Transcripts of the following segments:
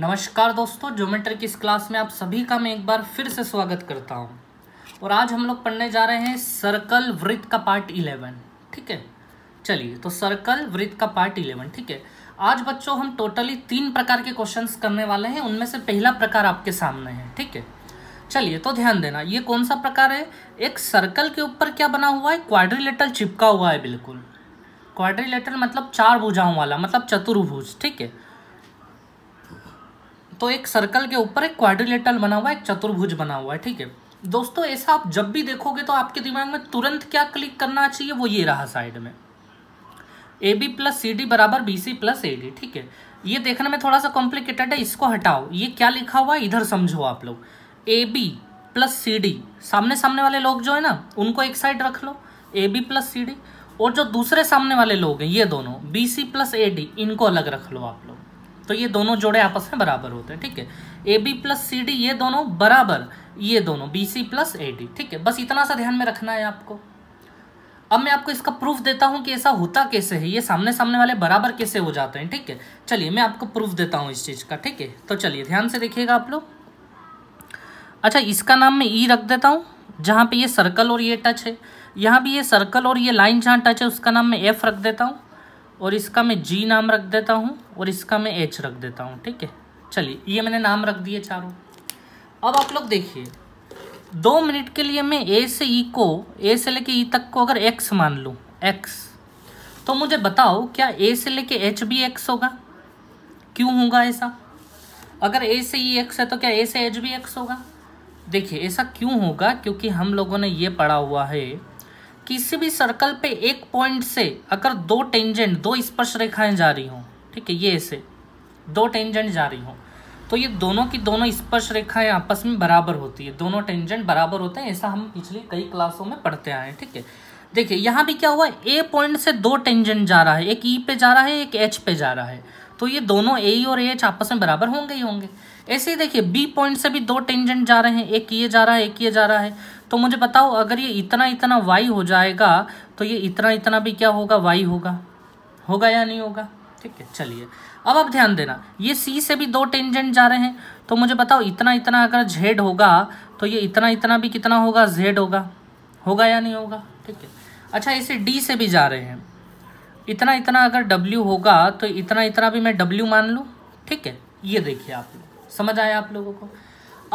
नमस्कार दोस्तों जोमेटर की इस क्लास में आप सभी का मैं एक बार फिर से स्वागत करता हूँ और आज हम लोग पढ़ने जा रहे हैं सर्कल वृत्त का पार्ट इलेवन ठीक है चलिए तो सर्कल वृत्त का पार्ट इलेवन ठीक है आज बच्चों हम टोटली तीन प्रकार के क्वेश्चंस करने वाले हैं उनमें से पहला प्रकार आपके सामने है ठीक है चलिए तो ध्यान देना ये कौन सा प्रकार है एक सर्कल के ऊपर क्या बना हुआ है क्वाड्रिलेटल चिपका हुआ है बिल्कुल क्वाड्रिलेटल मतलब चार भुजाओं वाला मतलब चतुर्भुज ठीक है तो एक सर्कल के ऊपर एक क्वाड्रिलेटल बना हुआ है एक चतुर्भुज बना हुआ है ठीक है दोस्तों ऐसा आप जब भी देखोगे तो आपके दिमाग में तुरंत क्या क्लिक करना चाहिए वो ये रहा साइड में A B plus C D बराबर B C plus A D ठीक है ये देखने में थोड़ा सा कॉम्प्लिकेटेड है इसको हटाओ ये क्या लिखा हुआ है इधर समझो आप लोग A B plus C D सामने सामने वाले लोग जो है ना उनको एक साइड रख लो A B plus C D और जो दूसरे सामने वाले लोग हैं ये दोनों B C plus A D इनको अलग रख लो आप लोग तो ये दोनों जोड़े आपस में बराबर होते हैं ठीक है A B plus C D ये दोनों बराबर ये दोनों B C plus A D ठीक है बस इतना सा ध्यान में रखना है आपको अब मैं आपको इसका प्रूफ देता हूँ कि ऐसा होता कैसे है ये सामने सामने वाले बराबर कैसे हो जाते हैं ठीक है चलिए मैं आपको प्रूफ देता हूँ इस चीज़ का ठीक है तो चलिए ध्यान से देखिएगा आप लोग अच्छा इसका नाम मैं ई e रख देता हूँ जहाँ पे ये सर्कल और ये टच है यहाँ भी ये सर्कल और ये लाइन जहाँ टच है उसका नाम मैं एफ रख देता हूँ और इसका मैं जी नाम रख देता हूँ और इसका मैं एच रख देता हूँ ठीक है चलिए ये मैंने नाम रख दिए चारों अब आप लोग देखिए दो मिनट के लिए मैं ए से ई e को ए से लेके ई e तक को अगर एक्स मान लूँ एक्स तो मुझे बताओ क्या ए से लेके एच भी एक्स होगा क्यों होगा ऐसा अगर ए से ई e एक्स है तो क्या ए से एच भी एक्स होगा देखिए ऐसा क्यों होगा क्योंकि हम लोगों ने ये पढ़ा हुआ है किसी भी सर्कल पे एक पॉइंट से अगर दो टेंजेंट दो स्पर्श रेखाएं जा रही हों ठीक है ये ऐसे दो टेंजेंट जा रही हों तो ये दोनों की दोनों स्पर्श रेखाएं आपस में बराबर होती है दोनों टेंजेंट बराबर होते हैं ऐसा हम पिछली कई क्लासों में पढ़ते आए हैं ठीक है देखिए यहाँ भी क्या हुआ ए पॉइंट से दो टेंजेंट जा रहा है एक ई e पे जा रहा है एक एच पे जा रहा है तो ये दोनों ए और एच आपस में बराबर होंगे ही होंगे ऐसे ही देखिए बी पॉइंट से भी दो टेंजेंट जा रहे हैं एक ये e जा रहा है एक ये e जा रहा है तो मुझे बताओ अगर ये इतना इतना वाई हो जाएगा तो ये इतना इतना भी क्या होगा वाई होगा होगा या नहीं होगा ठीक है चलिए अब आप ध्यान देना ये सी से भी दो टेंजेंट जा रहे हैं तो मुझे बताओ इतना इतना अगर झेड होगा तो ये इतना इतना भी कितना होगा झेड होगा होगा या नहीं होगा ठीक है अच्छा इसे डी से भी जा रहे हैं इतना इतना अगर डब्ल्यू होगा तो इतना इतना भी मैं डब्ल्यू मान लूँ ठीक है ये देखिए आप लोग समझ आया आप लोगों को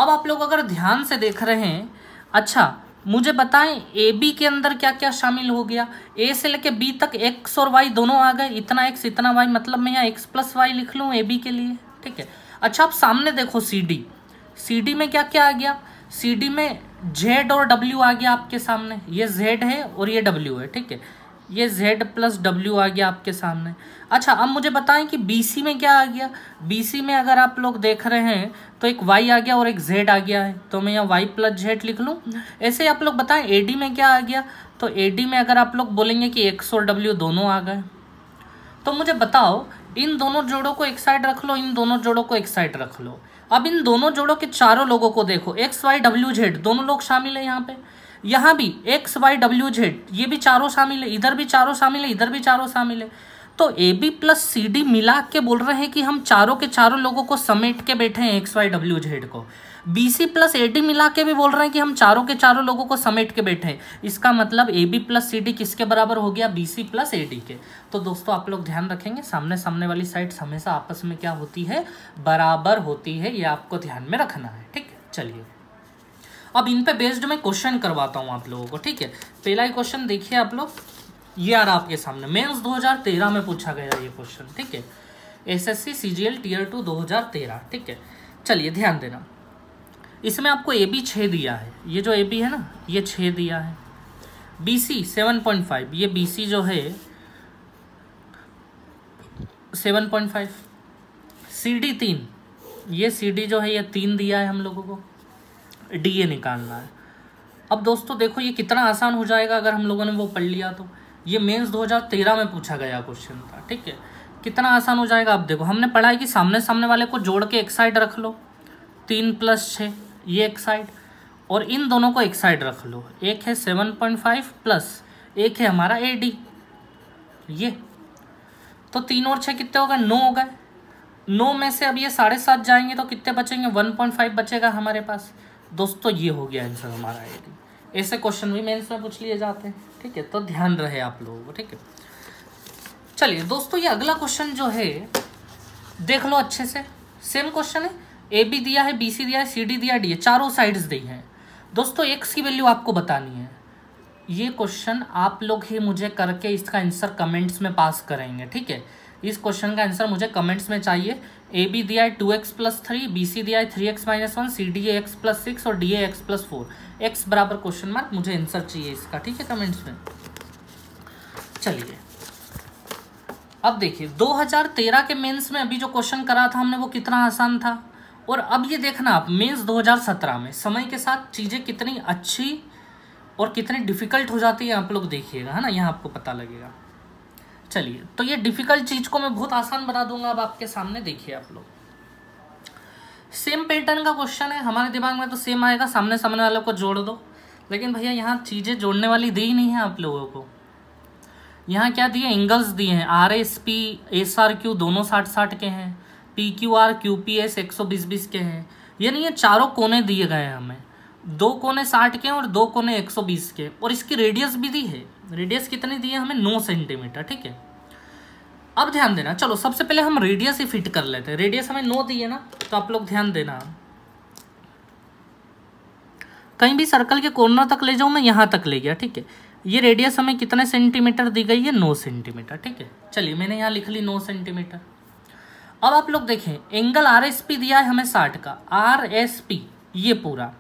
अब आप लोग अगर ध्यान से देख रहे हैं अच्छा मुझे बताएं ए बी के अंदर क्या क्या शामिल हो गया ए से लेके बी तक एक्स और वाई दोनों आ गए इतना एक्स इतना वाई मतलब मैं यहाँ एक्स प्लस वाई लिख लूँ ए बी के लिए ठीक है अच्छा आप सामने देखो सी डी सी डी में क्या क्या आ गया सी डी में जेड और डब्ल्यू आ गया आपके सामने ये जेड है और ये डब्ल्यू है ठीक है ये z प्लस डब्ल्यू आ गया आपके सामने अच्छा अब मुझे बताएं कि BC में क्या आ गया BC में अगर आप लोग देख रहे हैं तो एक y आ गया और एक z आ गया है तो मैं यहाँ y प्लस जेड लिख लूँ ऐसे ही आप लोग बताएं AD में क्या आ गया तो AD में अगर आप लोग बोलेंगे कि x और w दोनों आ गए तो मुझे बताओ इन दोनों जोड़ों को एक साइड रख लो इन दोनों जोड़ों को एक साइड रख लो अब इन दोनों जोड़ों के चारों लोगों को देखो एक्स वाई डब्ल्यू जेड दोनों लोग शामिल है यहाँ पे यहाँ भी एक्स वाई डब्ल्यू जेड ये भी चारों शामिल है इधर भी चारों शामिल है इधर भी चारों शामिल है तो A B plus C D मिला के बोल रहे हैं कि हम चारों के चारों लोगों को समेट के बैठे हैं एक्स वाई डब्ल्यू जेड को B C plus A D मिला के भी बोल रहे हैं कि हम चारों के चारों लोगों को समेट के बैठे हैं इसका मतलब A B plus C D किसके बराबर हो गया B C plus A D के तो दोस्तों आप लोग ध्यान रखेंगे सामने सामने वाली साइड्स हमेशा आपस में क्या होती है बराबर होती है ये आपको ध्यान में रखना है ठीक है चलिए अब इन पे बेस्ड मैं क्वेश्चन करवाता हूँ आप लोगों को ठीक है पहला ही क्वेश्चन देखिए आप लोग ये आ रहा आपके सामने मेंस 2013 में पूछा गया ये क्वेश्चन ठीक है एसएससी सीजीएल टीयर टू 2013 ठीक है चलिए ध्यान देना इसमें आपको ए बी छः दिया है ये जो ए बी है ना ये छः दिया है B C seven point five ये बी सी जो है seven point five C D तीन ये सी डी जो है ये तीन दिया है हम लोगों को ए निकालना है अब दोस्तों देखो ये कितना आसान हो जाएगा अगर हम लोगों ने वो पढ़ लिया तो ये मेंस 2013 में पूछा गया क्वेश्चन था ठीक है कितना आसान हो जाएगा अब देखो हमने पढ़ा है कि सामने सामने वाले को जोड़ के एक साइड रख लो तीन प्लस छः ये एक साइड और इन दोनों को एक साइड रख लो एक है सेवन पॉइंट फाइव प्लस एक है हमारा ए डी ये तो तीन और छः कितने हो गए नौ हो गए नौ में से अब ये साढ़े सात जाएंगे तो कितने बचेंगे वन पॉइंट फाइव बचेगा हमारे पास दोस्तों ये हो गया आंसर हमारा ये ऐसे क्वेश्चन भी मेंस में पूछ लिए जाते हैं ठीक है तो ध्यान रहे आप लोगों को ठीक है चलिए दोस्तों ये अगला क्वेश्चन जो है देख लो अच्छे से सेम क्वेश्चन है ए बी दिया है बी सी दिया है सी डी दिया डी है चारों साइड्स दी हैं दोस्तों एक्स की वैल्यू आपको बतानी है ये क्वेश्चन आप लोग ही मुझे करके इसका आंसर कमेंट्स में पास करेंगे ठीक है इस क्वेश्चन का आंसर मुझे कमेंट्स में चाहिए ए बी दिया है two X plus three B C दिया है three X minus one C D X plus six और D A X plus four X बराबर क्वेश्चन मार्क मुझे आंसर चाहिए इसका ठीक है कमेंट्स में चलिए अब देखिए 2013 के मेंस में अभी जो क्वेश्चन करा था हमने वो कितना आसान था और अब ये देखना आप मेंस 2017 में समय के साथ चीज़ें कितनी अच्छी और कितनी डिफ़िकल्ट हो जाती है आप लोग देखिएगा है ना यहाँ आपको पता लगेगा चलिए तो ये डिफ़िकल्ट चीज़ को मैं बहुत आसान बना दूंगा अब आपके सामने देखिए आप लोग सेम पैटर्न का क्वेश्चन है हमारे दिमाग में तो सेम आएगा सामने सामने वालों को जोड़ दो लेकिन भैया यहाँ चीज़ें जोड़ने वाली दी ही नहीं है आप लोगों को यहाँ क्या दिए एंगल्स दिए हैं R S P S R Q दोनों साठ साठ के हैं P Q R Q P S एक सौ बीस बीस के हैं यानी ये चारों कोने दिए गए हैं हमें दो कोने साठ के हैं और दो कोने एक सौ बीस के और इसकी रेडियस भी दी है रेडियस कितने दिए हमें नौ सेंटीमीटर ठीक है अब ध्यान देना चलो सबसे पहले हम रेडियस ही फिट कर लेते हैं रेडियस हमें नो दिए ना तो आप लोग ध्यान देना कहीं भी सर्कल के कॉर्नर तक ले जाऊं मैं यहाँ तक ले गया ठीक है ये रेडियस हमें कितने सेंटीमीटर दी गई है नौ सेंटीमीटर ठीक है चलिए मैंने यहाँ लिख ली नौ सेंटीमीटर अब आप लोग देखें एंगल आर एस पी दिया है हमें साठ का आर एस पी ये पूरा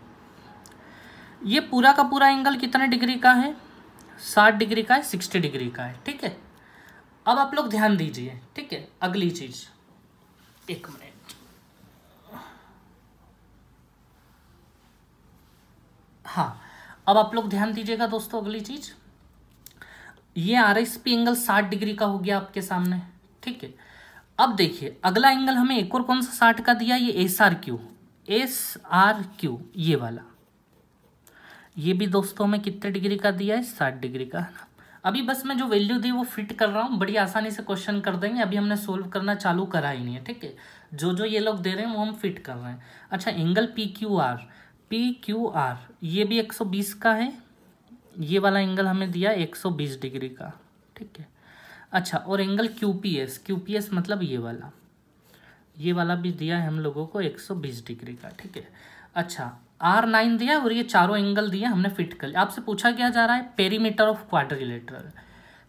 ये पूरा का पूरा एंगल कितने डिग्री का है साठ डिग्री का है सिक्सटी डिग्री का है ठीक है अब आप लोग ध्यान दीजिए ठीक है अगली चीज एक मिनट हाँ अब आप लोग ध्यान दीजिएगा दोस्तों अगली चीज ये आर एस पी एंगल साठ डिग्री का हो गया आपके सामने ठीक है अब देखिए अगला एंगल हमें एक और कौन सा साठ का दिया ये S R Q S R Q ये वाला ये भी दोस्तों में कितने डिग्री का दिया है साठ डिग्री का है ना अभी बस मैं जो वैल्यू दी वो फिट कर रहा हूँ बड़ी आसानी से क्वेश्चन कर देंगे अभी हमने सोल्व करना चालू करा ही नहीं है ठीक है जो जो ये लोग दे रहे हैं वो हम फिट कर रहे हैं अच्छा angle P Q R P Q R ये भी 120 का है ये वाला एंगल हमें दिया 120 डिग्री का ठीक है अच्छा और angle Q P S Q P S मतलब ये वाला ये वाला भी दिया है हम लोगों को बीस डिग्री का ठीक है अच्छा आर लाइन दिया और ये चारों एंगल दिए हमने फिट कर लिया आपसे पूछा क्या जा रहा है पेरीमीटर ऑफ क्वाड्रिलेटरल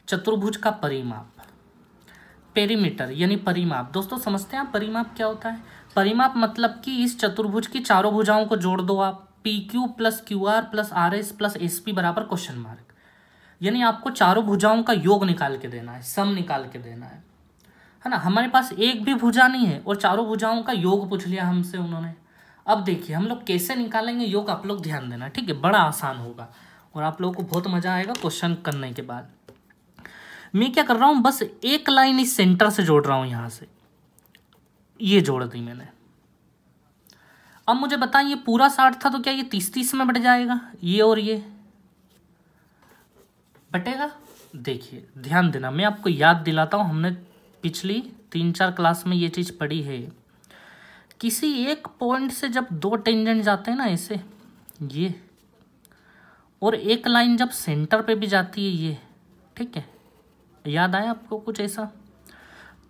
चतुर्भुज का परिमाप पेरीमीटर यानी परिमाप दोस्तों समझते हैं परिमाप क्या होता है परिमाप मतलब कि इस चतुर्भुज की चारों भुजाओं को जोड़ दो आप P Q plus Q R plus R S plus S P बराबर क्वेश्चन मार्क यानी आपको चारों भुजाओं का योग निकाल के देना है सम निकाल के देना है है ना हमारे पास एक भी भुजा नहीं है और चारों भुजाओं का योग पूछ लिया हमसे उन्होंने अब देखिए हम लोग कैसे निकालेंगे योग आप लोग ध्यान देना ठीक है बड़ा आसान होगा और आप लोगों को बहुत मज़ा आएगा क्वेश्चन करने के बाद मैं क्या कर रहा हूं बस एक लाइन इस सेंटर से जोड़ रहा हूं यहां से ये जोड़ दी मैंने अब मुझे बताएं ये पूरा साठ था तो क्या ये तीस तीस में बट जाएगा ये और ये बटेगा देखिए ध्यान देना मैं आपको याद दिलाता हूं हमने पिछली तीन चार क्लास में ये चीज़ पढ़ी है किसी एक पॉइंट से जब दो टेंजेंट जाते हैं ना ऐसे ये और एक लाइन जब सेंटर पे भी जाती है ये ठीक है याद आया आपको कुछ ऐसा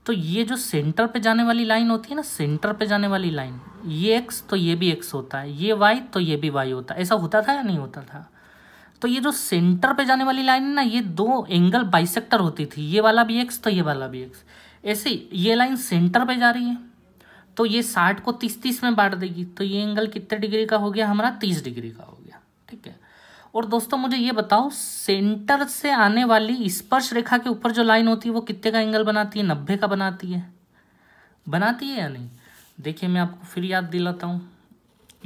तो ये जो सेंटर पे जाने वाली लाइन होती है ना सेंटर पे जाने वाली लाइन ये एक्स तो ये भी एक्स होता है ये वाई तो ये भी वाई होता है ऐसा होता था या नहीं होता था तो ये जो सेंटर पे जाने वाली लाइन है ना ये दो एंगल बाइसेक्टर होती थी ये वाला भी एक्स तो ये वाला भी एक्स ऐसे ये लाइन सेंटर पे जा रही है तो ये साठ को तीस तीस में बांट देगी तो ये एंगल कितने डिग्री का हो गया हमारा तीस डिग्री का हो गया ठीक है और दोस्तों मुझे ये बताओ सेंटर से आने वाली स्पर्श रेखा के ऊपर जो लाइन होती है वो कितने का एंगल बनाती है नब्बे का बनाती है बनाती है या नहीं देखिए मैं आपको फिर याद दिलाता हूँ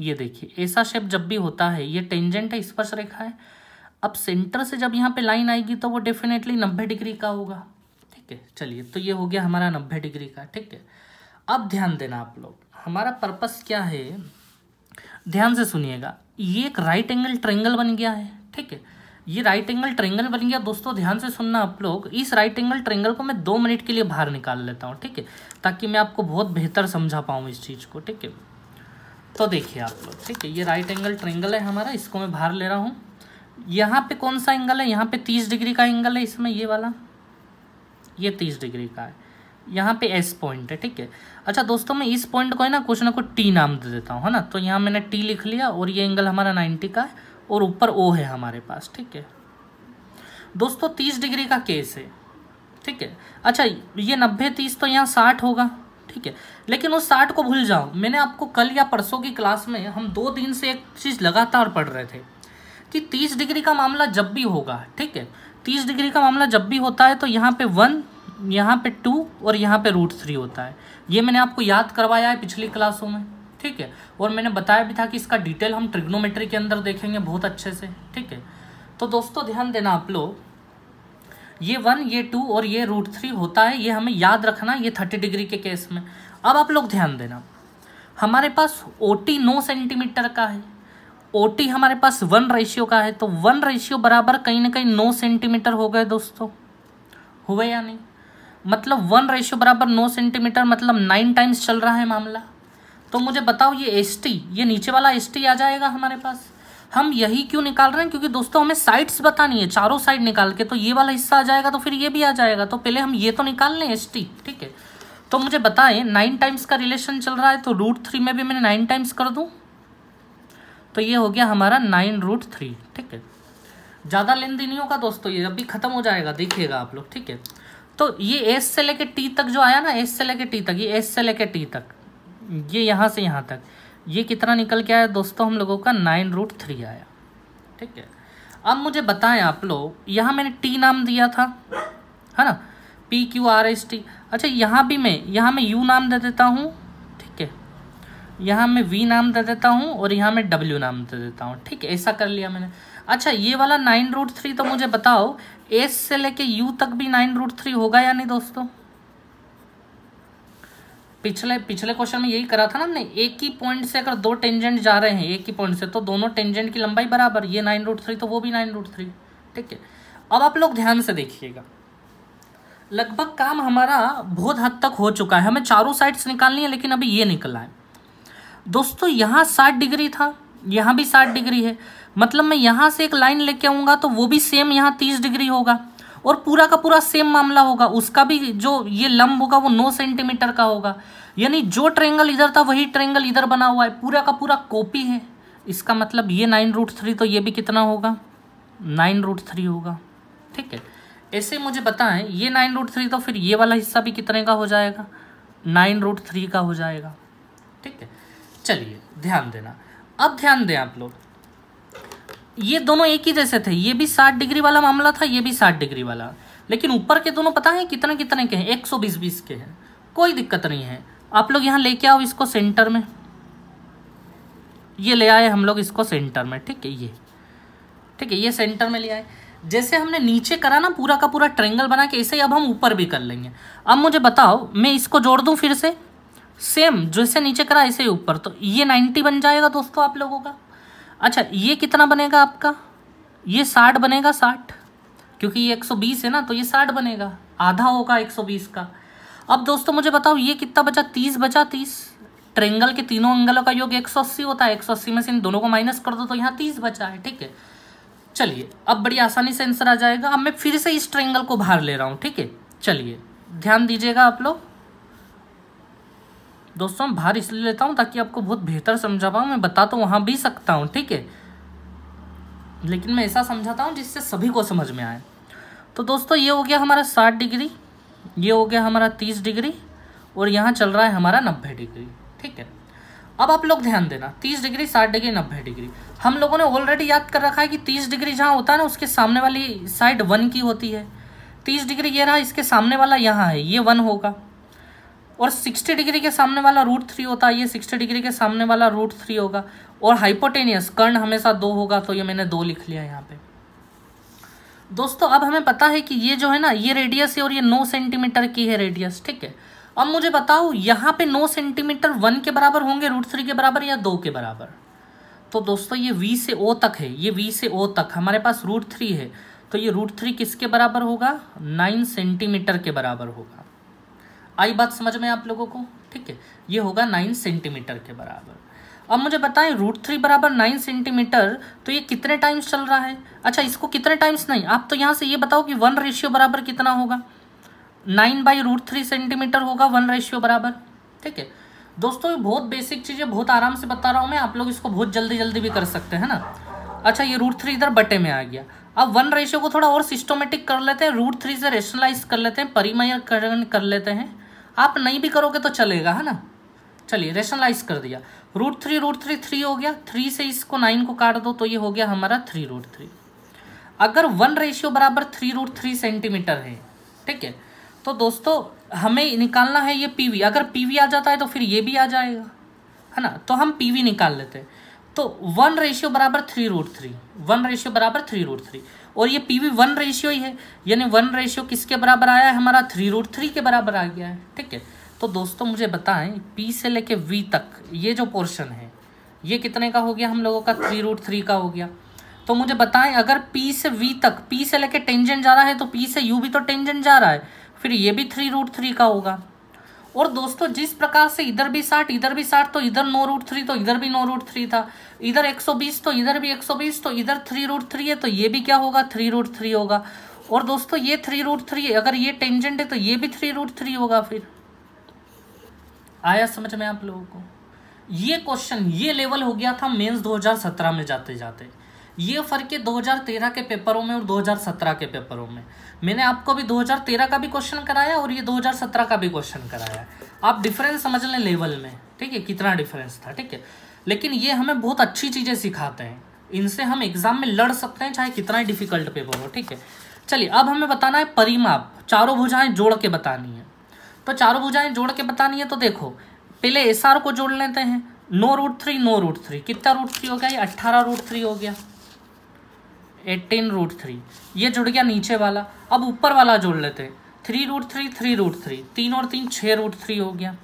ये देखिए ऐसा शेप जब भी होता है ये टेंजेंट है स्पर्श रेखा है अब सेंटर से जब यहाँ पे लाइन आएगी तो वो डेफिनेटली नब्बे डिग्री का होगा ठीक है चलिए तो ये हो गया हमारा नब्बे डिग्री का ठीक है अब ध्यान देना आप लोग हमारा पर्पस क्या है ध्यान से सुनिएगा ये एक राइट एंगल ट्रेंगल बन गया है ठीक है ये राइट एंगल ट्रेंगल बन गया दोस्तों ध्यान से सुनना आप लोग इस राइट एंगल ट्रेंगल को मैं दो मिनट के लिए बाहर निकाल लेता हूँ ठीक है ताकि मैं आपको बहुत बेहतर समझा पाऊँ इस चीज़ को ठीक है तो देखिए आप लोग ठीक है ये राइट एंगल ट्रेंगल है हमारा इसको मैं बाहर ले रहा हूँ यहाँ पे कौन सा एंगल है यहाँ पे तीस डिग्री का एंगल है इसमें ये वाला ये तीस डिग्री का है यहाँ पे एस पॉइंट है ठीक है अच्छा दोस्तों मैं इस पॉइंट को है ना कुछ ना कुछ टी नाम दे देता हूँ है ना तो यहाँ मैंने टी लिख लिया और ये एंगल हमारा नाइन्टी का है और ऊपर ओ है हमारे पास ठीक है दोस्तों तीस डिग्री का केस है ठीक है अच्छा ये नब्बे तीस तो यहाँ साठ होगा ठीक है लेकिन उस साठ को भूल जाओ मैंने आपको कल या परसों की क्लास में हम दो दिन से एक चीज़ लगातार पढ़ रहे थे कि तीस डिग्री का मामला जब भी होगा ठीक है तीस डिग्री का मामला जब भी होता है तो यहाँ पे वन यहाँ पे टू और यहाँ पे रूट थ्री होता है ये मैंने आपको याद करवाया है पिछली क्लासों में ठीक है और मैंने बताया भी था कि इसका डिटेल हम ट्रिग्नोमेट्री के अंदर देखेंगे बहुत अच्छे से ठीक है तो दोस्तों ध्यान देना आप लोग ये वन ये टू और ये रूट थ्री होता है ये हमें याद रखना ये थर्टी डिग्री के केस में अब आप लोग ध्यान देना हमारे पास ओ टी नौ सेंटीमीटर का है ओ टी हमारे पास वन रेशियो का है तो वन रेशियो बराबर कहीं ना कहीं नौ सेंटीमीटर हो गए दोस्तों हुए या नहीं मतलब वन रेशियो बराबर नौ सेंटीमीटर मतलब नाइन टाइम्स चल रहा है मामला तो मुझे बताओ ये एस टी ये नीचे वाला एस टी आ जाएगा हमारे पास हम यही क्यों निकाल रहे हैं क्योंकि दोस्तों हमें साइड्स बतानी है चारों साइड निकाल के तो ये वाला हिस्सा आ जाएगा तो फिर ये भी आ जाएगा तो पहले हम ये तो निकाल लें एस टी ठीक है तो मुझे बताएं नाइन टाइम्स का रिलेशन चल रहा है तो रूट थ्री में भी मैंने नाइन टाइम्स कर दूँ तो ये हो गया हमारा नाइन रूट थ्री ठीक है ज़्यादा लेन देन होगा दोस्तों ये अभी ख़त्म हो जाएगा देखिएगा आप लोग ठीक है तो ये एस से लेके टी तक जो आया ना एस से लेके टी तक ये एस से लेके टी तक ये यहाँ से यहाँ तक ये कितना निकल के आया दोस्तों हम लोगों का नाइन रूट थ्री आया ठीक है अब मुझे बताएं आप लोग यहाँ मैंने टी नाम दिया था है ना P Q R S T अच्छा यहाँ भी मैं यहाँ मैं यू नाम दे देता हूँ ठीक है यहाँ मैं वी नाम दे देता हूँ और यहाँ मैं डब्ल्यू नाम दे देता हूँ ठीक है ऐसा कर लिया मैंने अच्छा ये वाला नाइन रूट थ्री तो मुझे बताओ एस से लेके यू तक भी नाइन रूट थ्री होगा या नहीं दोस्तों पिछले पिछले क्वेश्चन में यही करा था ना हमने एक ही पॉइंट से अगर दो टेंजेंट जा रहे हैं एक ही पॉइंट से तो दोनों टेंजेंट की लंबाई बराबर ये नाइन रूट थ्री तो वो भी नाइन रूट थ्री ठीक है अब आप लोग ध्यान से देखिएगा लगभग काम हमारा बहुत हद तक हो चुका है हमें चारों साइड्स निकालनी है लेकिन अभी ये निकला है दोस्तों यहाँ साठ डिग्री था यहाँ भी साठ डिग्री है मतलब मैं यहाँ से एक लाइन लेके आऊँगा तो वो भी सेम यहाँ तीस डिग्री होगा और पूरा का पूरा सेम मामला होगा उसका भी जो ये लंब होगा वो नौ सेंटीमीटर का होगा यानी जो ट्रेंगल इधर था वही ट्रेंगल इधर बना हुआ है पूरा का पूरा कॉपी है इसका मतलब ये नाइन रूट थ्री तो ये भी कितना होगा नाइन रूट थ्री होगा ठीक है ऐसे मुझे बताएं ये नाइन रूट थ्री तो फिर ये वाला हिस्सा भी कितने का हो जाएगा नाइन रूट थ्री का हो जाएगा ठीक है चलिए ध्यान देना अब ध्यान दें आप लोग ये दोनों एक ही जैसे थे ये भी साठ डिग्री वाला मामला था ये भी साठ डिग्री वाला लेकिन ऊपर के दोनों पता है कितने कितने के हैं एक सौ बीस बीस के हैं कोई दिक्कत नहीं है आप लोग यहाँ लेके आओ इसको सेंटर में ये ले आए हम लोग इसको सेंटर में ठीक है ये ठीक है ये सेंटर में ले आए जैसे हमने नीचे करा ना पूरा का पूरा ट्रेंगल बना के ऐसे ही अब हम ऊपर भी कर लेंगे अब मुझे बताओ मैं इसको जोड़ दूँ फिर से सेम जैसे नीचे करा ऐसे ही ऊपर तो ये नाइन्टी बन जाएगा दोस्तों आप लोगों का अच्छा ये कितना बनेगा आपका ये साठ बनेगा साठ क्योंकि ये एक सौ बीस है ना तो ये साठ बनेगा आधा होगा एक सौ बीस का अब दोस्तों मुझे बताओ ये कितना बचा तीस बचा तीस ट्रेंगल के तीनों एंगलों का योग एक सौ अस्सी होता है एक सौ अस्सी में से इन दोनों को माइनस कर दो तो यहाँ तीस बचा है ठीक है चलिए अब बड़ी आसानी से आंसर आ जाएगा अब मैं फिर से इस ट्रेंगल को बाहर ले रहा हूँ ठीक है चलिए ध्यान दीजिएगा आप लोग दोस्तों भार इसलिए लेता हूँ ताकि आपको बहुत बेहतर समझा पाऊँ मैं बता तो वहाँ भी सकता हूँ ठीक है लेकिन मैं ऐसा समझाता हूँ जिससे सभी को समझ में आए तो दोस्तों ये हो गया हमारा साठ डिग्री ये हो गया हमारा तीस डिग्री और यहाँ चल रहा है हमारा नब्बे डिग्री ठीक है अब आप लोग ध्यान देना तीस डिग्री साठ डिग्री नब्बे डिग्री हम लोगों ने ऑलरेडी याद कर रखा है कि तीस डिग्री जहाँ होता है ना उसके सामने वाली साइड वन की होती है तीस डिग्री ये रहा इसके सामने वाला यहाँ है ये वन होगा और 60 डिग्री के सामने वाला रूट थ्री होता है ये 60 डिग्री के सामने वाला रूट थ्री होगा और हाइपोटेनियस कर्ण हमेशा दो होगा तो ये मैंने दो लिख लिया यहाँ पे दोस्तों अब हमें पता है कि ये जो है ना ये रेडियस है और ये नौ सेंटीमीटर की है रेडियस ठीक है अब मुझे बताओ यहाँ पे नौ सेंटीमीटर वन के बराबर होंगे रूट थ्री के बराबर या दो के बराबर तो दोस्तों ये वी से ओ तक है ये वी से ओ तक हमारे पास रूट थ्री है तो ये रूट थ्री किसके बराबर होगा नाइन सेंटीमीटर के बराबर होगा आई बात समझ में आप लोगों को ठीक है ये होगा नाइन सेंटीमीटर के बराबर अब मुझे बताएं रूट थ्री बराबर नाइन सेंटीमीटर तो ये कितने टाइम्स चल रहा है अच्छा इसको कितने टाइम्स नहीं आप तो यहाँ से ये बताओ कि वन रेशियो बराबर कितना होगा nine by root three centimetre होगा वन रेशियो बराबर ठीक है दोस्तों ये बहुत बेसिक चीज़ें बहुत आराम से बता रहा हूँ मैं आप लोग इसको बहुत जल्दी जल्दी भी कर सकते हैं ना अच्छा ये रूट थ्री इधर बटे में आ गया अब वन रेशियो को थोड़ा और सिस्टोमेटिक कर लेते हैं रूट थ्री से रेशनलाइज कर लेते हैं परिमयकरण कर लेते हैं आप नहीं भी करोगे तो चलेगा है ना चलिए रेशनलाइज कर दिया root three root three three हो गया थ्री से इसको नाइन को काट दो तो ये हो गया हमारा थ्री रूट थ्री अगर वन रेशियो बराबर थ्री रूट थ्री सेंटीमीटर है ठीक है तो दोस्तों हमें निकालना है ये वी अगर वी आ जाता है तो फिर ये भी आ जाएगा है ना तो हम वी निकाल लेते हैं तो वन रेशियो बराबर three root three one ratio बराबर थ्री रूट थ्री और ये पी वी वन रेशियो ही है यानी वन रेशियो किसके बराबर आया है हमारा थ्री रूट थ्री के बराबर आ गया है ठीक है तो दोस्तों मुझे बताएं पी से लेके वी तक ये जो पोर्शन है ये कितने का हो गया हम लोगों का थ्री रूट थ्री का हो गया तो मुझे बताएं अगर पी से वी तक पी से लेके टेंजेंट जा रहा है तो पी से यू भी तो टेंजेंट जा रहा है फिर ये भी थ्री रूट थ्री का होगा और दोस्तों जिस प्रकार से इधर भी साठ इधर भी साठ तो इधर नो रूट थ्री तो इधर भी नो रूट थ्री था इधर एक सौ बीस तो इधर भी एक सौ बीस तो इधर थ्री रूट थ्री है तो ये भी क्या होगा थ्री रूट थ्री होगा और दोस्तों ये थ्री रूट थ्री है अगर ये टेंजेंट है तो ये भी थ्री रूट थ्री होगा फिर आया समझ में आप लोगों को ये क्वेश्चन ये लेवल हो गया था मेंस 2017 में जाते जाते ये फर्क है 2013 के पेपरों में और 2017 के पेपरों में मैंने आपको अभी 2013 का भी क्वेश्चन कराया और ये 2017 का भी क्वेश्चन कराया आप डिफरेंस समझ लें लेवल में ठीक है कितना डिफरेंस था ठीक है लेकिन ये हमें बहुत अच्छी चीज़ें सिखाते हैं इनसे हम एग्जाम में लड़ सकते हैं चाहे कितना ही डिफिकल्ट पेपर हो ठीक है चलिए अब हमें बताना है परिमाप चारों भुजाएं जोड़ के बतानी है तो चारों भुजाएं जोड़ के बतानी है तो देखो पहले एस को जोड़ लेते हैं नो रूट थ्री नो रूट थ्री कितना रूट थ्री हो गया ये अट्ठारह रूट थ्री हो गया एटीन रूट थ्री ये जुड़ गया नीचे वाला अब ऊपर वाला जोड़ लेते हैं three root three three root three तीन और तीन छः रूट थ्री हो गया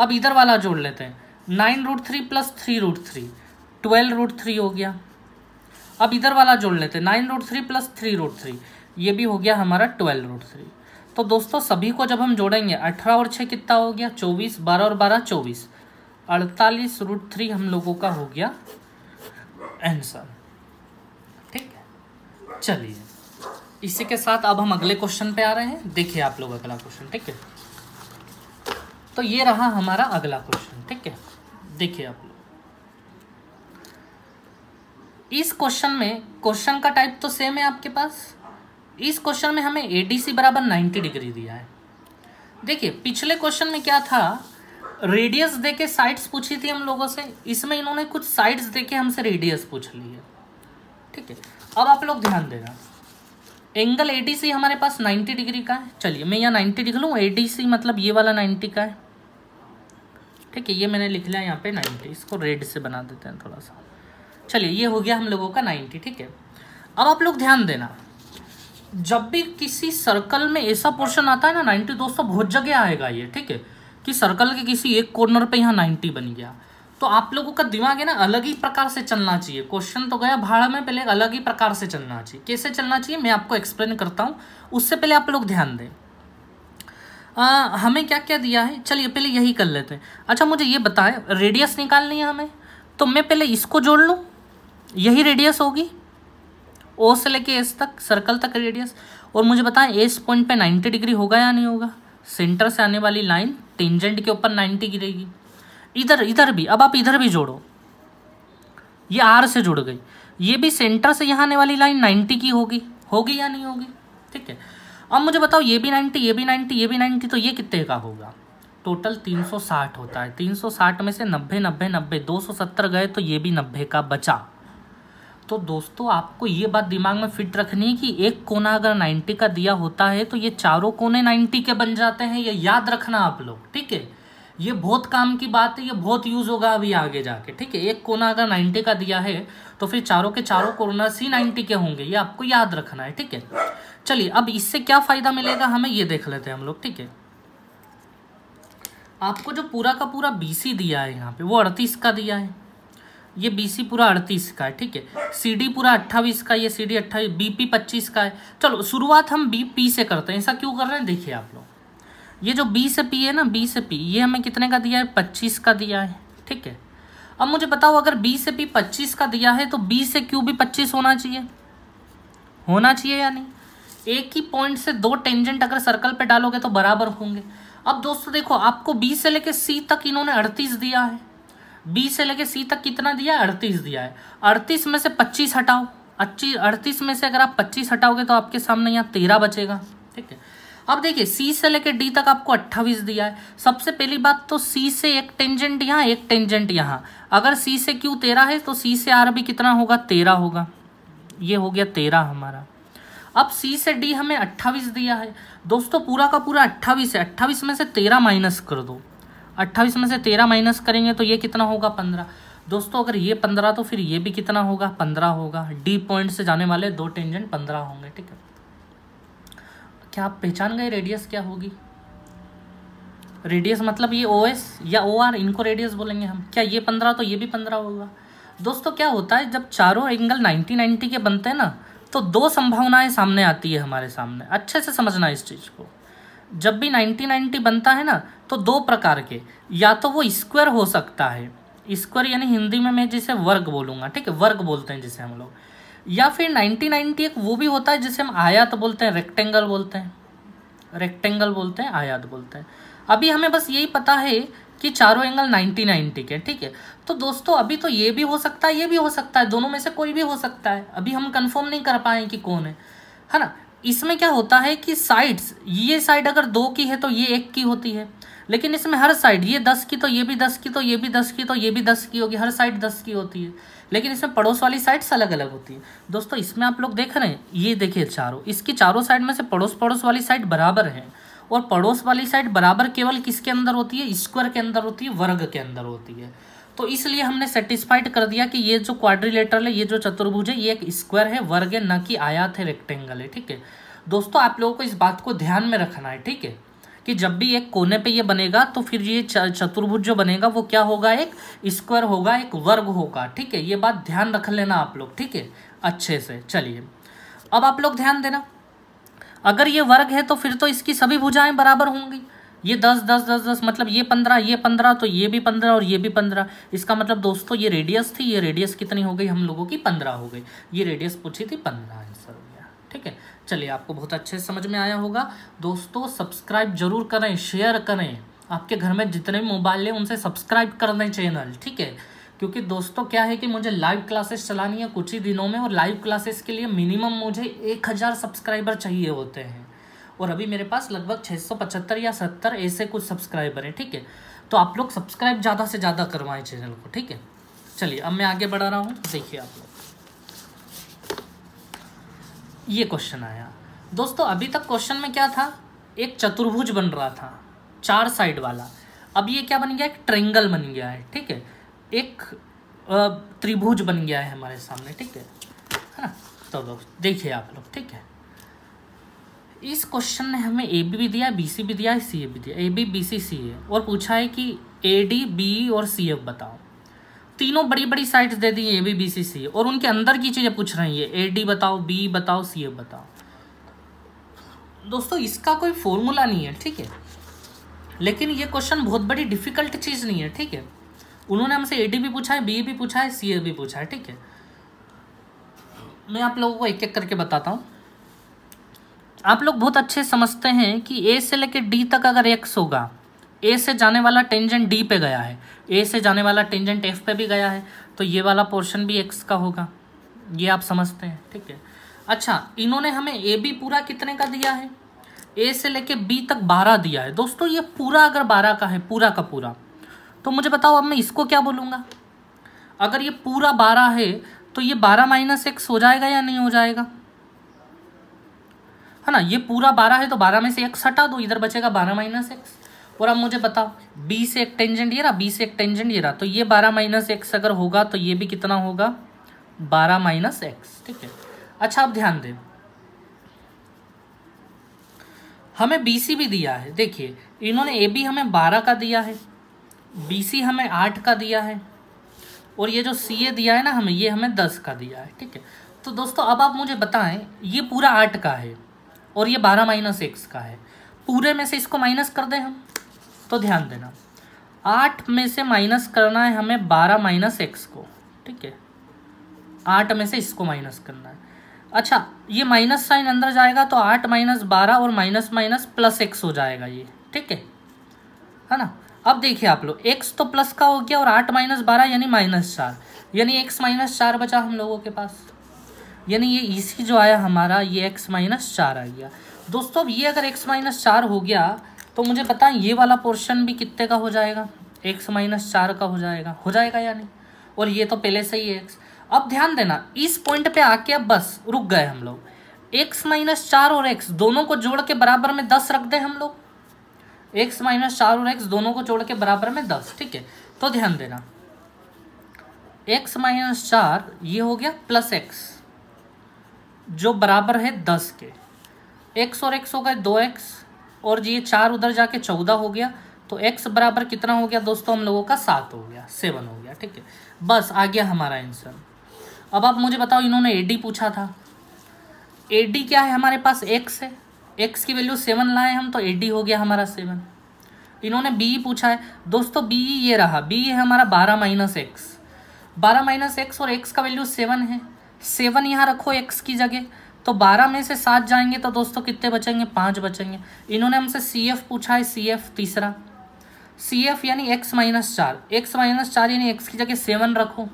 अब इधर वाला जोड़ लेते हैं nine root three plus three root three twelve root three हो गया अब इधर वाला जोड़ लेते हैं nine root three plus three root three ये भी हो गया हमारा ट्वेल्व रूट थ्री तो दोस्तों सभी को जब हम जोड़ेंगे अठारह और छः कितना हो गया चौबीस बारह और बारह चौबीस अड़तालीस रूट थ्री हम लोगों का हो गया आंसर चलिए इसी के साथ अब हम अगले क्वेश्चन पे आ रहे हैं देखिए आप लोग अगला क्वेश्चन ठीक है तो ये रहा हमारा अगला क्वेश्चन ठीक है देखिए आप लोग इस क्वेश्चन में क्वेश्चन का टाइप तो सेम है आपके पास इस क्वेश्चन में हमें एडीसी बराबर नाइन्टी डिग्री दिया है देखिए पिछले क्वेश्चन में क्या था रेडियस दे के साइड्स पूछी थी हम लोगों से इसमें इन्होंने कुछ साइड्स दे के हमसे रेडियस पूछ ली है ठीक है अब आप लोग ध्यान देना एंगल ए हमारे पास 90 डिग्री का है चलिए मैं यहाँ 90 लिख लूँ ए मतलब ये वाला 90 का है ठीक है ये मैंने लिख लिया यहाँ पे 90 इसको रेड से बना देते हैं थोड़ा सा चलिए ये हो गया हम लोगों का 90 ठीक है अब आप लोग ध्यान देना जब भी किसी सर्कल में ऐसा पोर्शन आता है ना नाइन्टी दोस्तों बहुत जगह आएगा ये ठीक है कि सर्कल के किसी एक कॉर्नर पर यहाँ नाइन्टी बन गया तो आप लोगों का दिमाग है ना अलग ही प्रकार से चलना चाहिए क्वेश्चन तो गया भाड़ा में पहले अलग ही प्रकार से चलना चाहिए कैसे चलना चाहिए मैं आपको एक्सप्लेन करता हूँ उससे पहले आप लोग ध्यान दें आ, हमें क्या क्या दिया है चलिए पहले यही कर लेते हैं अच्छा मुझे ये बताएं रेडियस निकालनी है हमें तो मैं पहले इसको जोड़ लूँ यही रेडियस होगी ओ से लेके एस तक सर्कल तक रेडियस और मुझे बताएं एस पॉइंट पे 90 डिग्री होगा या नहीं होगा सेंटर से आने वाली लाइन टेंजेंट के ऊपर 90 गिरेगी इधर इधर भी अब आप इधर भी जोड़ो ये आर से जुड़ गई ये भी सेंटर से यहाँ आने वाली लाइन 90 की होगी होगी या नहीं होगी ठीक है अब मुझे बताओ ये भी 90 ये भी 90 ये भी 90 तो ये कितने का होगा टोटल 360 होता है 360 में से 90 90 90 270 गए तो ये भी 90 का बचा तो दोस्तों आपको ये बात दिमाग में फिट रखनी है कि एक कोना अगर 90 का दिया होता है तो ये चारों कोने 90 के बन जाते हैं ये याद रखना आप लोग ठीक है ये बहुत काम की बात है ये बहुत यूज़ होगा अभी आगे जाके ठीक है एक कोना अगर नाइन्टी का दिया है तो फिर चारों के चारों कोरोना सी नाइन्टी के होंगे ये आपको याद रखना है ठीक है चलिए अब इससे क्या फ़ायदा मिलेगा हमें ये देख लेते हैं हम लोग ठीक है आपको जो पूरा का पूरा बीसी दिया है यहाँ पे वो अड़तीस का दिया है ये बीसी पूरा अड़तीस का है ठीक है सीडी पूरा अट्ठाईस का ये सीडी अट्ठाईस बीपी पच्चीस का है चलो शुरुआत हम बीपी से करते हैं ऐसा क्यों कर रहे हैं देखिए आप लोग ये जो बी से पी है ना बी से पी ये हमें कितने का दिया है पच्चीस का दिया है ठीक है अब मुझे बताओ अगर बी से पी पच्चीस का दिया है तो बी से क्यू भी पच्चीस होना चाहिए होना चाहिए या नहीं एक ही पॉइंट से दो टेंजेंट अगर सर्कल पे डालोगे तो बराबर होंगे अब दोस्तों देखो आपको बी से लेके सी तक इन्होंने अड़तीस दिया है बी से लेके सी तक कितना दिया है अड़तीस दिया है अड़तीस में से पच्चीस हटाओ अच्छी अड़तीस में से अगर आप पच्चीस हटाओगे तो आपके सामने यहाँ तेरह बचेगा ठीक है अब देखिए सी से लेकर डी तक आपको अट्ठावीस दिया है सबसे पहली बात तो सी से एक टेंजेंट यहाँ एक टेंजेंट यहाँ अगर सी से क्यू तेरह है तो सी से आर भी कितना होगा तेरह होगा ये हो गया तेरह हमारा अब सी से डी हमें अट्ठावीस दिया है दोस्तों पूरा का पूरा अट्ठावीस है अट्ठावीस में से तेरह माइनस कर दो अट्ठावीस में से तेरह माइनस करेंगे तो ये कितना होगा पंद्रह दोस्तों अगर ये पंद्रह तो फिर ये भी कितना होगा पंद्रह होगा डी पॉइंट से जाने वाले दो टेंजेंट पंद्रह होंगे ठीक है क्या आप पहचान गए रेडियस क्या होगी रेडियस मतलब ये ओ एस या ओ आर इनको रेडियस बोलेंगे हम क्या ये पंद्रह तो ये भी पंद्रह होगा दोस्तों क्या होता है जब चारों एंगल नाइन्टी नाइन्टी के बनते हैं ना तो दो संभावनाएं सामने आती है हमारे सामने अच्छे से समझना इस चीज़ को जब भी नाइन्टी नाइन्टी बनता है ना तो दो प्रकार के या तो वो स्क्वायर हो सकता है स्क्वायर यानी हिंदी में मैं जिसे वर्ग बोलूँगा ठीक है वर्ग बोलते हैं जिसे हम लोग या फिर नाइन्टी नाइनटी एक वो भी होता है जिसे हम आयात बोलते हैं रेक्टेंगल बोलते हैं रेक्टेंगल बोलते हैं आयात बोलते हैं अभी हमें बस यही पता है कि चारों एंगल नाइन्टी नाइन्टी के ठीक है तो दोस्तों अभी तो ये भी हो सकता है ये भी हो सकता है दोनों में से कोई भी हो सकता है अभी हम कन्फर्म नहीं कर पाए कि कौन है है ना इसमें क्या होता है कि साइड्स ये साइड अगर दो की है तो ये एक की होती है लेकिन इसमें हर साइड ये दस की तो ये भी दस की तो ये भी दस की तो ये भी दस की होगी हर साइड दस की होती है लेकिन इसमें पड़ोस वाली साइड्स अलग अलग होती है दोस्तों इसमें आप लोग देख रहे हैं ये देखिए चारों इसकी चारों साइड में से पड़ोस पड़ोस वाली साइड बराबर है और पड़ोस वाली साइड बराबर केवल किसके अंदर होती है स्क्वायर के अंदर होती है वर्ग के अंदर होती है तो इसलिए हमने सेटिस्फाइड कर दिया कि ये जो क्वाड्रिलेटरल है ये जो चतुर्भुज है ये एक स्क्वायर है वर्ग है न कि आयात है रेक्टेंगल है ठीक है दोस्तों आप लोगों को इस बात को ध्यान में रखना है ठीक है कि जब भी एक कोने पे ये बनेगा तो फिर ये चतुर्भुज जो बनेगा वो क्या होगा एक स्क्वायर होगा एक वर्ग होगा ठीक है ये बात ध्यान रख लेना आप लोग ठीक है अच्छे से चलिए अब आप लोग ध्यान देना अगर ये वर्ग है तो फिर तो इसकी सभी भुजाएं बराबर होंगी ये दस दस दस दस मतलब ये पंद्रह ये पंद्रह तो ये भी पंद्रह और ये भी पंद्रह इसका मतलब दोस्तों ये रेडियस थी ये रेडियस कितनी हो गई हम लोगों की पंद्रह हो गई ये रेडियस पूछी थी पंद्रह आंसर हो गया ठीक है चलिए आपको बहुत अच्छे से समझ में आया होगा दोस्तों सब्सक्राइब जरूर करें शेयर करें आपके घर में जितने भी मोबाइल हैं उनसे सब्सक्राइब कर दें चैनल ठीक है क्योंकि दोस्तों क्या है कि मुझे लाइव क्लासेस चलानी है कुछ ही दिनों में और लाइव क्लासेस के लिए मिनिमम मुझे एक हज़ार सब्सक्राइबर चाहिए होते हैं और अभी मेरे पास लगभग पचहत्तर या सत्तर ऐसे कुछ सब्सक्राइबर हैं ठीक है तो आप लोग सब्सक्राइब ज़्यादा से ज़्यादा करवाएं चैनल को ठीक है चलिए अब मैं आगे बढ़ा रहा हूँ देखिए आप लोग ये क्वेश्चन आया दोस्तों अभी तक क्वेश्चन में क्या था एक चतुर्भुज बन रहा था चार साइड वाला अब ये क्या बन गया एक ट्रेंगल बन गया है ठीक है एक त्रिभुज बन गया है हमारे सामने ठीक है है हाँ, ना तो दोस्त देखिए आप लोग ठीक है इस क्वेश्चन ने हमें ए बी भी दिया बी सी भी दिया सी ए भी दिया ए बी बी सी सी ए और पूछा है कि ए डी बी और सी एफ बताओ तीनों बड़ी बड़ी साइट्स दे दी A B B C C और उनके अंदर की चीज़ें पूछ रही है ए डी बताओ बी बताओ सी ए बताओ दोस्तों इसका कोई फॉर्मूला नहीं है ठीक है लेकिन ये क्वेश्चन बहुत बड़ी डिफिकल्ट चीज़ नहीं है ठीक है उन्होंने हमसे ए डी भी पूछा है बी भी पूछा है सी ए भी पूछा है ठीक है मैं आप लोगों को एक एक करके बताता हूँ आप लोग बहुत अच्छे समझते हैं कि ए से लेकर डी तक अगर एक्स होगा ए से जाने वाला टेंजेंट डी पे गया है ए से जाने वाला टेंजेंट एफ पे भी गया है तो ये वाला पोर्शन भी एक्स का होगा ये आप समझते हैं ठीक है अच्छा इन्होंने हमें ए बी पूरा कितने का दिया है ए से लेके बी तक बारह दिया है दोस्तों ये पूरा अगर बारह का है पूरा का पूरा तो मुझे बताओ अब मैं इसको क्या बोलूँगा अगर ये पूरा बारह है तो ये बारह माइनस एक्स हो जाएगा या नहीं हो जाएगा है ना ये पूरा बारह है तो बारह में से एक्स हटा दो इधर बचेगा बारह माइनस एक्स और अब मुझे बताओ बी से एक टेंजेंट ये रहा बी से एक टेंजेंट ये रहा तो ये बारह माइनस एक्स अगर होगा तो ये भी कितना होगा बारह माइनस एक्स ठीक है अच्छा आप ध्यान दें हमें बी सी भी दिया है देखिए इन्होंने ए बी हमें बारह का दिया है बी सी हमें आठ का दिया है और ये जो सी ए दिया है ना हमें ये हमें दस का दिया है ठीक है तो दोस्तों अब आप मुझे बताएं ये पूरा आठ का है और ये बारह माइनस एक्स का है पूरे में से इसको माइनस कर दें हम तो ध्यान देना आठ में से माइनस करना है हमें बारह माइनस एक्स को ठीक है आठ में से इसको माइनस करना है अच्छा ये माइनस साइन अंदर जाएगा तो आठ माइनस बारह और माइनस माइनस प्लस एक्स हो जाएगा ये ठीक है है ना अब देखिए आप लोग एक्स तो प्लस का हो गया और आठ माइनस बारह यानी माइनस चार यानी एक्स माइनस चार बचा हम लोगों के पास यानी ये इसी जो आया हमारा ये एक्स माइनस चार आ गया दोस्तों अब ये अगर एक्स माइनस चार हो गया तो मुझे पता ये वाला पोर्शन भी कितने का हो जाएगा एक्स माइनस चार का हो जाएगा हो जाएगा या नहीं और ये तो पहले से ही एक्स अब ध्यान देना इस पॉइंट पे आके अब बस रुक गए हम लोग एक्स माइनस चार और एक्स दोनों को जोड़ के बराबर में दस रख दे हम लोग एक्स माइनस चार और एक्स दोनों को जोड़ के बराबर में दस ठीक है तो ध्यान देना एक्स माइनस चार ये हो गया प्लस एक्स जो बराबर है दस के एक्स और एक्स हो गए दो एक्स और ये चार उधर जाके चौदह हो गया तो एक्स बराबर कितना हो गया दोस्तों हम लोगों का सात हो गया सेवन हो गया ठीक है बस आ गया हमारा आंसर अब आप मुझे बताओ इन्होंने एडी पूछा था एडी क्या है हमारे पास एक्स है एक्स की वैल्यू सेवन लाए हम तो एडी हो गया हमारा सेवन इन्होंने बी पूछा है दोस्तों बी ये रहा बी है हमारा बारह माइनस एक्स बारह माइनस एक्स और एक्स का वैल्यू सेवन है सेवन यहाँ रखो एक्स की जगह तो बारह में से सात जाएंगे तो दोस्तों कितने बचेंगे पाँच बचेंगे इन्होंने हमसे सी एफ पूछा है सी एफ तीसरा सी एफ यानी एक्स माइनस चार एक्स माइनस चार यानी एक्स की जगह सेवन रखो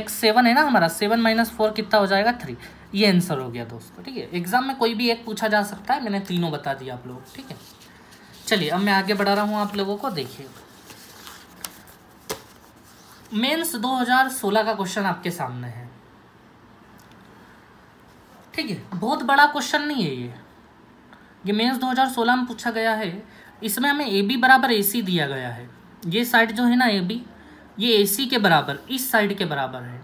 एक्स सेवन है ना हमारा सेवन माइनस फोर कितना हो जाएगा थ्री ये आंसर हो गया दोस्तों ठीक है एग्जाम में कोई भी एक पूछा जा सकता है मैंने तीनों बता दिया आप लोग ठीक है चलिए अब मैं आगे बढ़ा रहा हूँ आप लोगों को देखिए हजार सोलह का क्वेश्चन आपके सामने है ठीक है बहुत बड़ा क्वेश्चन नहीं है ये ये मेंस 2016 में पूछा गया है इसमें हमें ए बी बराबर ए सी दिया गया है ये साइड जो है ना ए बी ये ए सी के बराबर इस साइड के बराबर है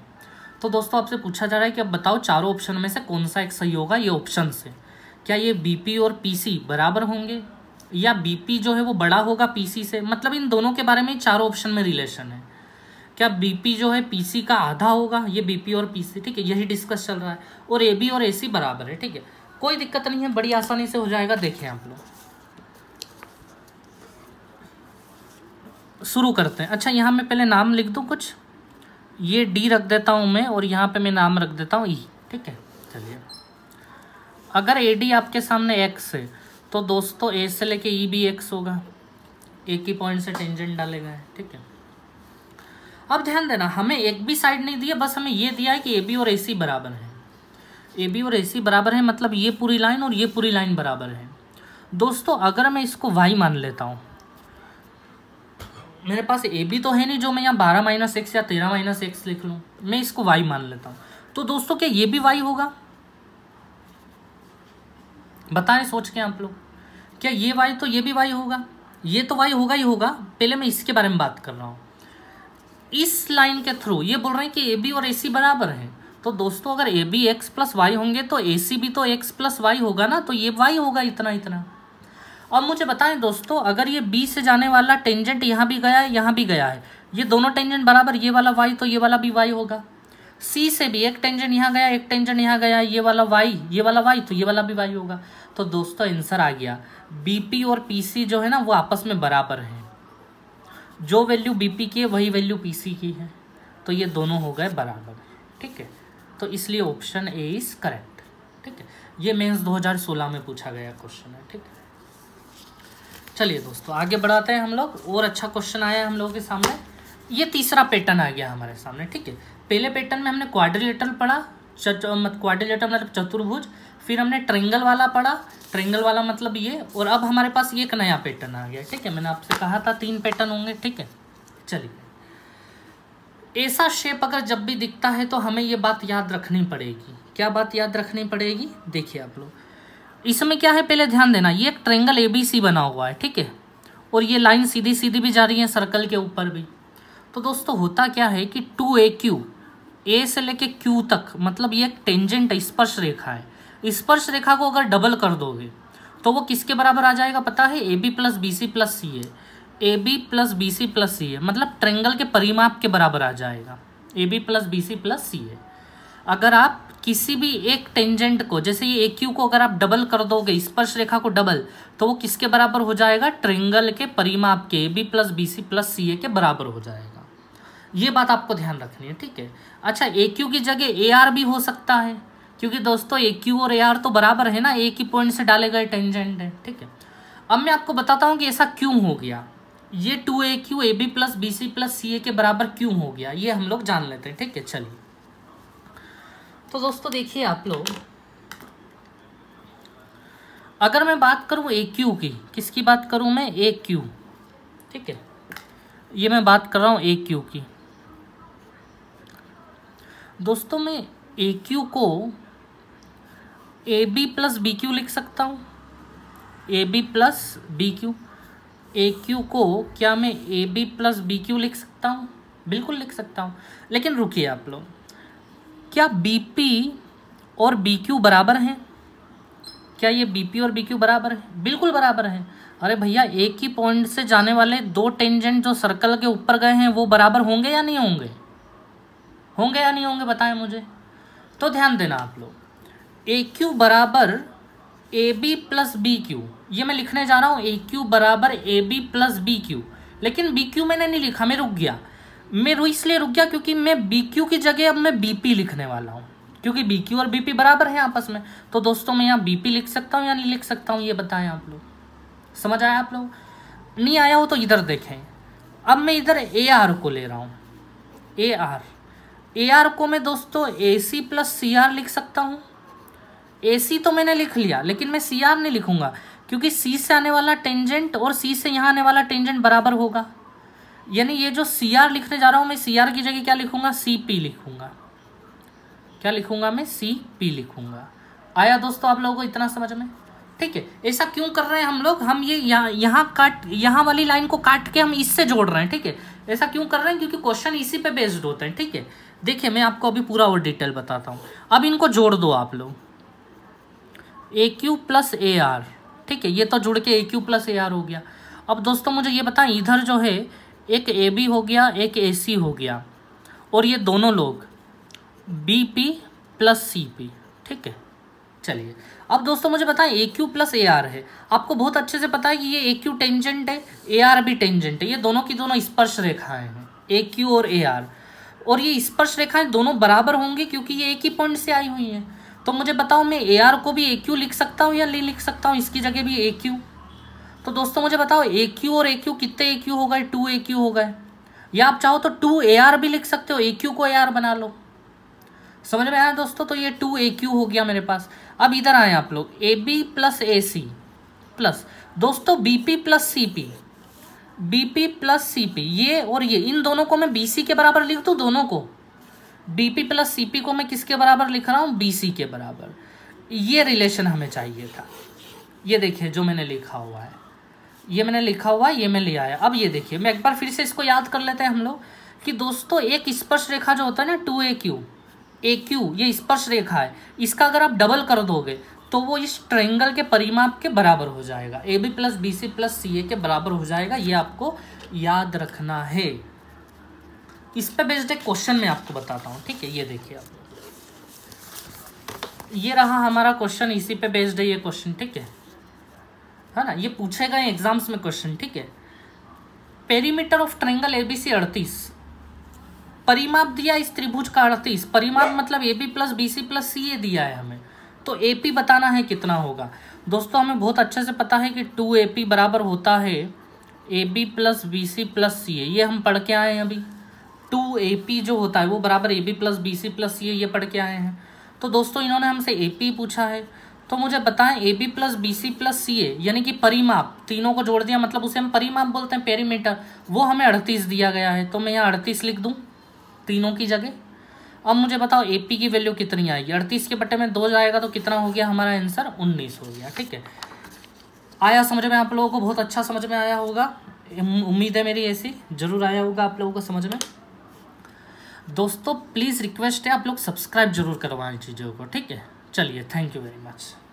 तो दोस्तों आपसे पूछा जा रहा है कि अब बताओ चारों ऑप्शन में से कौन सा एक सही होगा ये ऑप्शन से क्या ये बी पी और पी सी बराबर होंगे या बी पी जो है वो बड़ा होगा पी सी से मतलब इन दोनों के बारे में चारों ऑप्शन में रिलेशन है क्या बीपी जो है पीसी का आधा होगा ये बीपी और पीसी ठीक है यही डिस्कस चल रहा है और बी और सी बराबर है ठीक है कोई दिक्कत नहीं है बड़ी आसानी से हो जाएगा देखें आप लोग शुरू करते हैं अच्छा यहाँ मैं पहले नाम लिख दूँ कुछ ये डी रख देता हूँ मैं और यहाँ पे मैं नाम रख देता हूँ ई e, ठीक है चलिए अगर ए डी आपके सामने एक्स है तो दोस्तों ए से लेके ई भी एक्स होगा एक ही पॉइंट से टेंजेंट डालेगा ठीक है अब ध्यान देना हमें एक भी साइड नहीं दिया बस हमें ये दिया है कि ए बी और ए सी बराबर है ए बी और ए सी बराबर है मतलब ये पूरी लाइन और ये पूरी लाइन बराबर है दोस्तों अगर मैं इसको वाई मान लेता हूँ मेरे पास ए बी तो है नहीं जो मैं यहाँ बारह माइनस एक्स या तेरह माइनस एक्स लिख लूँ मैं इसको वाई मान लेता हूँ तो दोस्तों क्या ये भी वाई होगा बताएं सोच के आप लोग क्या ये वाई तो ये भी वाई होगा ये तो वाई होगा ही होगा पहले मैं इसके बारे में बात कर रहा हूँ इस लाइन के थ्रू ये बोल रहे हैं कि ए बी और ए सी बराबर है तो दोस्तों अगर A B X plus Y होंगे तो ए सी भी तो एक्स प्लस वाई होगा ना तो ये वाई होगा इतना इतना और मुझे बताएं दोस्तों अगर ये बी से जाने वाला टेंजेंट यहाँ भी गया है यहाँ भी गया है ये दोनों टेंजेंट बराबर ये वाला वाई तो ये वाला भी वाई होगा सी से भी एक टेंजेंट यहाँ गया एक टेंजेंट यहाँ गया ये वाला वाई ये वाला वाई तो ये वाला भी वाई होगा तो दोस्तों आंसर आ गया बी पी और पी सी जो है ना वो आपस में बराबर है जो वैल्यू बीपी की है वही वैल्यू पीसी की है तो ये दोनों हो गए बराबर ठीक है तो इसलिए ऑप्शन ए इज करेक्ट ठीक है ये मेंस 2016 में पूछा गया क्वेश्चन है ठीक है चलिए दोस्तों आगे बढ़ाते हैं हम लोग और अच्छा क्वेश्चन आया हम लोगों के सामने ये तीसरा पैटर्न आ गया हमारे सामने ठीक है पहले पैटर्न में हमने क्वाड्रिलेटर पढ़ा मत क्वाड्रिलेटर मतलब चतुर्भुज फिर हमने ट्रेंगल वाला पढ़ा ट्रेंगल वाला मतलब ये और अब हमारे पास ये एक नया पैटर्न आ गया ठीक है मैंने आपसे कहा था तीन पैटर्न होंगे ठीक है चलिए ऐसा शेप अगर जब भी दिखता है तो हमें ये बात याद रखनी पड़ेगी क्या बात याद रखनी पड़ेगी देखिए आप लोग इसमें क्या है पहले ध्यान देना ये एक ट्रेंगल ए बी सी बना हुआ है ठीक है और ये लाइन सीधी सीधी भी जा रही है सर्कल के ऊपर भी तो दोस्तों होता क्या है कि टू ए क्यू ए से लेके क्यू तक मतलब ये एक टेंजेंट स्पर्श रेखा है स्पर्श रेखा को अगर डबल कर दोगे तो वो किसके बराबर आ जाएगा पता है A B plus B C plus C है A B plus B C plus C है मतलब ट्रेंगल के परिमाप के बराबर आ जाएगा A B plus B C plus C है अगर आप किसी भी एक टेंजेंट को जैसे ये ए क्यू को अगर आप डबल कर दोगे स्पर्श रेखा को डबल तो वो किसके बराबर हो जाएगा ट्रेंगल के परिमाप के A B plus B C plus C A के बराबर हो जाएगा ये बात आपको ध्यान रखनी है ठीक है अच्छा ए क्यू की जगह ए आर भी हो सकता है क्योंकि दोस्तों ए क्यू और ए आर तो बराबर है ना एक ही पॉइंट से डाले गए टेंजेंट है ठीक है अब मैं आपको बताता हूँ कि ऐसा क्यों हो गया ये two A Q A B plus B C plus C A के बराबर क्यों हो गया ये हम लोग जान लेते हैं ठीक है चलिए तो दोस्तों देखिए आप लोग अगर मैं बात करूँ ए क्यू की किसकी बात करूँ मैं ए क्यू ठीक है ये मैं बात कर रहा हूँ ए क्यू की दोस्तों मैं ए क्यू को A B plus B Q लिख सकता हूँ A B plus B Q A Q को क्या मैं A B plus B Q लिख सकता हूँ बिल्कुल लिख सकता हूँ लेकिन रुकिए आप लोग क्या बी पी और बी क्यू बराबर हैं क्या ये बी पी और बी क्यू बराबर हैं बिल्कुल बराबर हैं अरे भैया एक ही पॉइंट से जाने वाले दो टेंजेंट जो सर्कल के ऊपर गए हैं वो बराबर होंगे या नहीं होंगे होंगे या नहीं होंगे बताएं मुझे तो ध्यान देना आप लोग ए क्यू बराबर A B plus B Q ये मैं लिखने जा रहा हूँ ए क्यू बराबर A B plus B Q लेकिन बी क्यू मैंने नहीं लिखा मैं रुक गया मैं रू इसलिए रुक गया क्योंकि मैं बी क्यू की जगह अब मैं बी पी लिखने वाला हूँ क्योंकि बी क्यू और बी पी बराबर है आपस में तो दोस्तों मैं यहाँ बी पी लिख सकता हूँ या नहीं लिख सकता हूँ ये बताएं आप लोग समझ आया आप लोग नहीं आया हो तो इधर देखें अब मैं इधर ए आर को ले रहा हूँ ए आर ए आर को मैं दोस्तों ए सी प्लस सी आर लिख सकता हूँ ए सी तो मैंने लिख लिया लेकिन मैं सी आर नहीं लिखूंगा क्योंकि सी से आने वाला टेंजेंट और सी से यहाँ आने वाला टेंजेंट बराबर होगा यानी ये जो सी आर लिखने जा रहा हूँ मैं सी आर की जगह क्या लिखूंगा सी पी लिखूंगा क्या लिखूंगा मैं सी पी लिखूंगा आया दोस्तों आप लोगों को इतना समझ में ठीक है ऐसा क्यों कर रहे हैं हम लोग हम ये यहाँ यहाँ काट यहाँ वाली लाइन को काट के हम इससे जोड़ रहे हैं ठीक है ऐसा क्यों कर रहे हैं क्योंकि क्वेश्चन इसी पे बेस्ड होते हैं ठीक है देखिए मैं आपको अभी पूरा और डिटेल बताता हूँ अब इनको जोड़ दो आप लोग A Q plus A R ठीक है ये तो जुड़ के A Q plus A R हो गया अब दोस्तों मुझे ये बताएं इधर जो है एक ए बी हो गया एक ए सी हो गया और ये दोनों लोग B P plus C P ठीक है चलिए अब दोस्तों मुझे बताएं A Q plus A R है आपको बहुत अच्छे से पता है कि ये ए क्यू टेंजेंट है ए आर भी टेंजेंट है ये दोनों की दोनों स्पर्श रेखाएं हैं ए क्यू और ए आर और ये स्पर्श रेखाएं दोनों बराबर होंगी क्योंकि ये एक ही पॉइंट से आई हुई हैं तो मुझे बताओ मैं ए आर को भी ए क्यू लिख सकता हूँ या नहीं लिख सकता हूँ इसकी जगह भी ए क्यू तो दोस्तों मुझे बताओ ए क्यू और ए क्यू कितने ए क्यू हो गए टू ए क्यू हो गए या आप चाहो तो टू ए आर भी लिख सकते हो ए क्यू को ए आर बना लो समझ में आया दोस्तों तो ये टू ए क्यू हो गया मेरे पास अब इधर आए आप लोग A B plus A C plus दोस्तों B P plus C P B P plus C P ये और ये इन दोनों को मैं बी सी के बराबर लिख दूँ दोनों को D P plus C P को मैं किसके बराबर लिख रहा हूँ बी सी के बराबर ये रिलेशन हमें चाहिए था ये देखिए जो मैंने लिखा हुआ है ये मैंने लिखा हुआ है ये मैं ले आया अब ये देखिए मैं एक बार फिर से इसको याद कर लेते हैं हम लोग कि दोस्तों एक स्पर्श रेखा जो होता है ना two A Q A Q ये स्पर्श रेखा है इसका अगर आप डबल कर दोगे तो वो इस ट्रेंगल के परिमाप के बराबर हो जाएगा A B plus B C plus C A के बराबर हो जाएगा ये आपको याद रखना है इस पर बेस्ड एक क्वेश्चन मैं आपको बताता हूँ ठीक है ये देखिए आप ये रहा हमारा क्वेश्चन इसी पे बेस्ड है ये क्वेश्चन ठीक है है ना ये पूछेगा एग्जाम्स में क्वेश्चन ठीक है perimeter of triangle A B C अड़तीस परिमाप दिया इस त्रिभुज का अड़तीस परिमाप मतलब A B plus B C plus C A दिया है हमें तो ए पी बताना है कितना होगा दोस्तों हमें बहुत अच्छे से पता है कि टू ए पी बराबर होता है A B plus B C plus C A ये हम पढ़ के आए हैं अभी टू ए पी जो होता है वो बराबर A B plus B C plus ये ये पढ़ के आए हैं तो दोस्तों इन्होंने हमसे ए पी पूछा है तो मुझे बताएं A B plus B C plus C A यानी कि परिमाप तीनों को जोड़ दिया मतलब उसे हम परिमाप बोलते हैं पेरीमीटर वो हमें अड़तीस दिया गया है तो मैं यहाँ अड़तीस लिख दूँ तीनों की जगह अब मुझे बताओ ए पी की वैल्यू कितनी आएगी अड़तीस के बट्टे में दो जाएगा तो कितना हो गया हमारा आंसर उन्नीस हो गया ठीक है आया समझ में आप लोगों को बहुत अच्छा समझ में आया होगा उम्मीद है मेरी ऐसी ज़रूर आया होगा आप लोगों को समझ में दोस्तों प्लीज़ रिक्वेस्ट है आप लोग सब्सक्राइब जरूर करवाएं चीज़ों को ठीक है चलिए थैंक यू वेरी मच